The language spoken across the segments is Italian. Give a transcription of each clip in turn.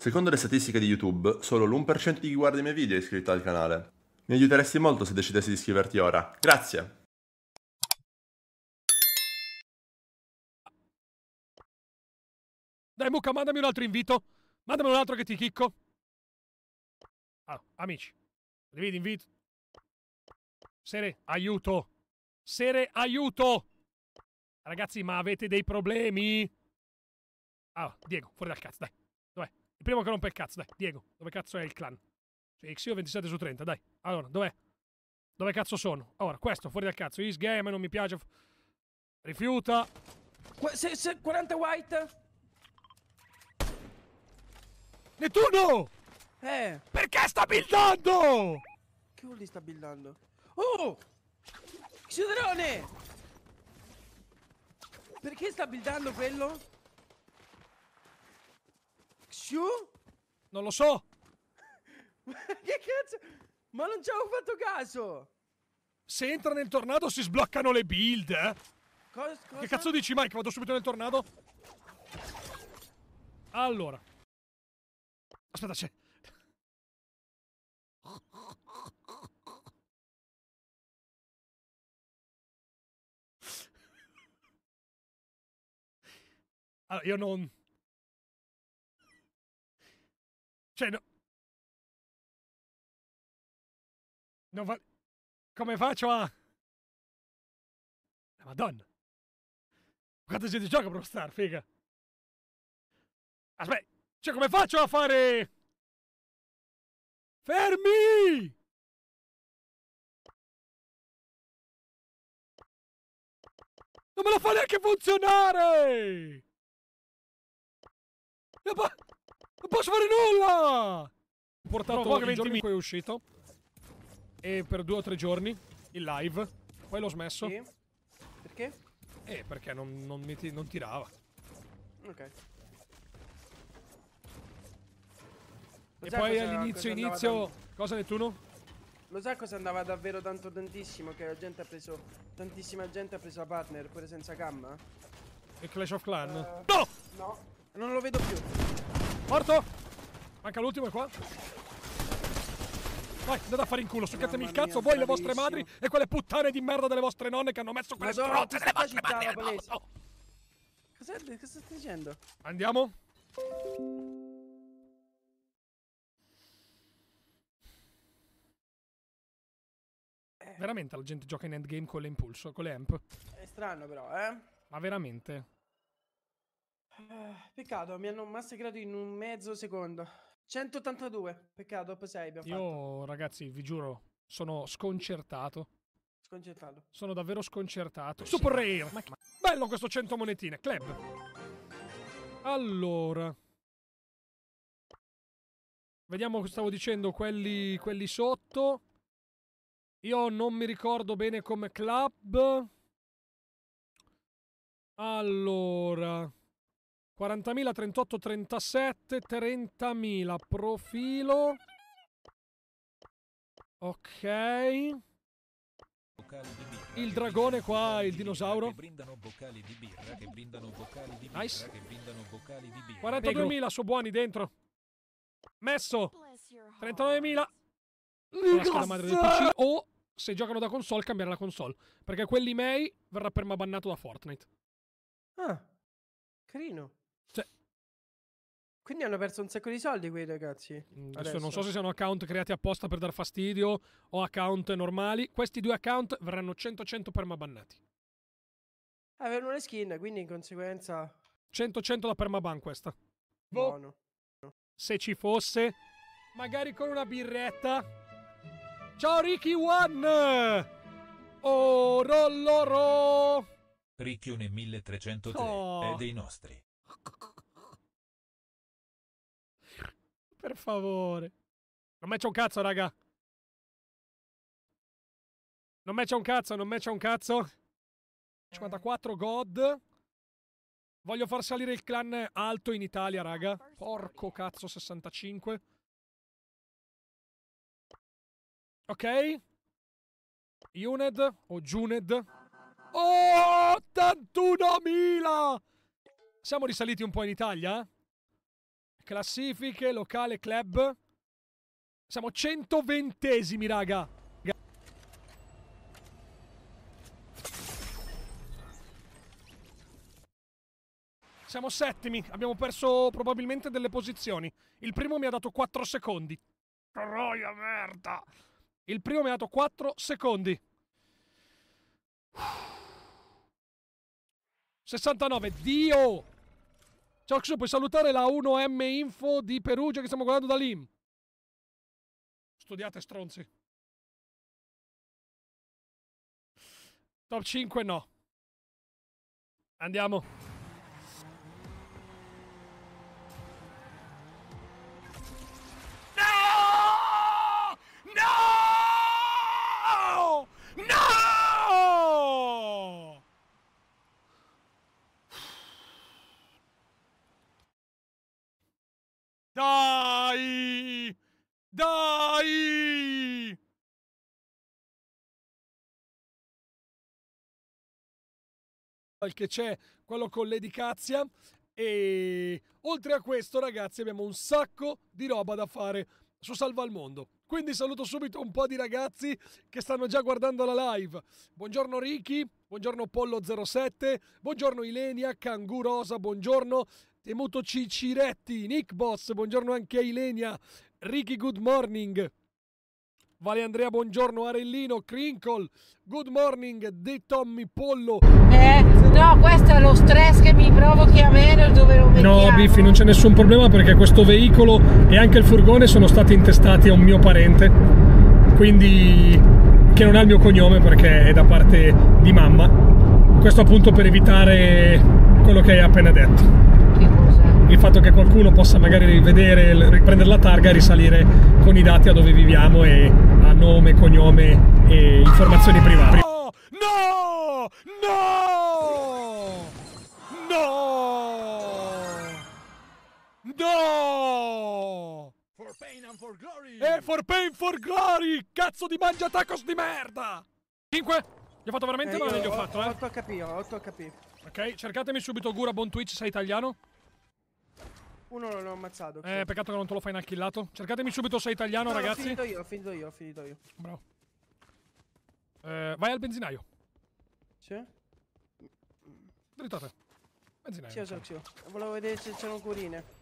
Secondo le statistiche di YouTube, solo l'1% di chi guarda i miei video è iscritto al canale. Mi aiuteresti molto se decidessi di iscriverti ora. Grazie! Dai Mucca, mandami un altro invito. Mandami un altro che ti chicco. Ah, amici. Dividi invito. Sere, aiuto. Sere, aiuto. Ragazzi, ma avete dei problemi? Ah, Diego, fuori dal cazzo, dai. Il primo che rompe il cazzo, dai, Diego. Dove cazzo è il clan? Cioè, Xio 27 su 30, dai. Allora, dov'è? Dove cazzo sono? Allora, questo, fuori dal cazzo. Is game, non mi piace. Rifiuta. Qu se, se, 40 white. Nettuno! Eh. Perché sta buildando? Che vuol dire sta buildando? Oh! Xidrone! Perché sta buildando quello? Non lo so. che cazzo? Ma non ci avevo fatto caso. Se entra nel tornado si sbloccano le build, eh? Cos cosa? Che cazzo dici, Mike? Vado subito nel tornado? Allora. Aspetta, c'è. Allora, io non... Cioè, no... Non va... Come faccio a... La madonna. Quanta gente gioca Pro Star, figa. Aspetta, cioè come faccio a fare... Fermi! Non me lo fa neanche funzionare! posso fare nulla! Ho portato Provo il giorno in cui è uscito. E per due o tre giorni, in live. Poi l'ho smesso. Sì. Perché? Eh, perché non, non, mi non tirava. Ok. Lo e poi all'inizio, inizio... Cosa, ne cosa Nettuno? Lo sai cosa andava davvero tanto tantissimo? Che la gente ha preso... Tantissima gente ha preso la partner, pure senza gamma? E Clash of Clan? Uh, no! No! Non lo vedo più. Morto! Manca l'ultimo, è qua. Vai, andate a fare in culo, succhiatemi il cazzo, voi le vostre madri e quelle puttane di merda delle vostre nonne che hanno messo quelle stronze delle vostre madri. Cosa, cosa stai dicendo? Andiamo? Veramente la gente gioca in endgame con le impulso, con le amp. È strano però, eh? Ma veramente? Eh, peccato, mi hanno massacrato in un mezzo secondo. 182, peccato, dopo 6 abbiamo Io, fatto. ragazzi, vi giuro, sono sconcertato. Sconcertato. Sono davvero sconcertato. Super Rare! Ma Bello questo 100 monetine, club! Allora... Vediamo cosa stavo dicendo quelli, quelli sotto. Io non mi ricordo bene come club. Allora... 40.000, 38, 30.000. Profilo. Ok. Il dragone qua, il dinosauro. Nice. 42.000, sono buoni dentro. Messo. 39.000. madre del PC. O se giocano da console, cambiare la console. Perché quelli May verrà permabannato da Fortnite. Ah. Carino. Quindi hanno perso un sacco di soldi quei ragazzi. Mm, adesso, adesso. non so se siano account creati apposta per dar fastidio o account normali. Questi due account verranno 100-100 permabannati. Avevano le skin, quindi in conseguenza... 100-100 da permaban questa. Boh. Buono. Se ci fosse, magari con una birretta. Ciao Ricky One! Oh, rolloro! Ricchione 1303 oh. è dei nostri. Per favore. Non me c'è un cazzo, raga. Non me c'è un cazzo, non me c'è un cazzo. 54 God. Voglio far salire il clan alto in Italia, raga. Porco cazzo, 65. Ok. Uned o Juned. Oh, 81.000! Siamo risaliti un po' in Italia? Classifiche, locale, club. Siamo 120esimi, raga. Siamo settimi, abbiamo perso probabilmente delle posizioni. Il primo mi ha dato 4 secondi. Troia merda! Il primo mi ha dato 4 secondi. 69, Dio! Cioxo, puoi salutare la 1M Info di Perugia che stiamo guardando da lì. Studiate stronzi. Top 5 no. Andiamo. che c'è quello con Lady Cazia e oltre a questo ragazzi abbiamo un sacco di roba da fare su Salva al Mondo quindi saluto subito un po' di ragazzi che stanno già guardando la live buongiorno Ricky buongiorno Pollo07 buongiorno Ilenia Cangurosa buongiorno Temuto Ciciretti Nick Boss buongiorno anche a Ilenia Ricky good morning Vale Andrea, buongiorno Arellino, Crinkle, good morning De Tommy Pollo. Eh, no, questo è lo stress che mi provochi a me dove lo vediamo. No, Biffi, non c'è nessun problema perché questo veicolo e anche il furgone sono stati intestati a un mio parente, quindi che non ha il mio cognome perché è da parte di mamma. Questo appunto per evitare quello che hai appena detto. Che cosa? il fatto che qualcuno possa magari vedere, riprendere la targa e risalire con i dati a dove viviamo e a nome, cognome e informazioni private. No! No! No! No! No! For pain and for glory! E for pain for glory! Cazzo di mangia tacos di merda! 5! Gli ho fatto veramente eh, male, gli ho fatto, eh! 8 HP, 8 HP. Ok, cercatemi subito Gura Bon Twitch, sei italiano? Uno l'ho ammazzato. Eh, peccato che non te lo fai in killato. Cercatemi subito se è italiano, no, ragazzi. Ho finito io, ho finito io, ho finito io. Bravo. Eh, vai al benzinaio. Sì? Dritto a te. Benzinaio. Sì, so, sì. Volevo vedere se c'erano curine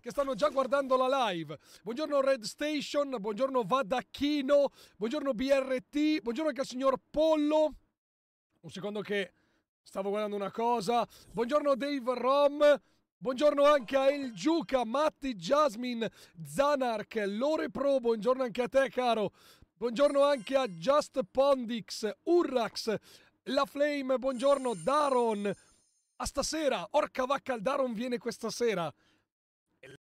che stanno già guardando la live. Buongiorno Red Station, buongiorno Vadacchino, buongiorno BRT, buongiorno anche al signor Pollo. Un secondo che Stavo guardando una cosa. Buongiorno Dave Rom. Buongiorno anche a El Giuca, Matti, Jasmine, Zanark, Lore Pro. Buongiorno anche a te, caro. Buongiorno anche a Just Pondix, Urrax, La Flame. Buongiorno Daron. A stasera, orca vacca, il Daron viene questa sera.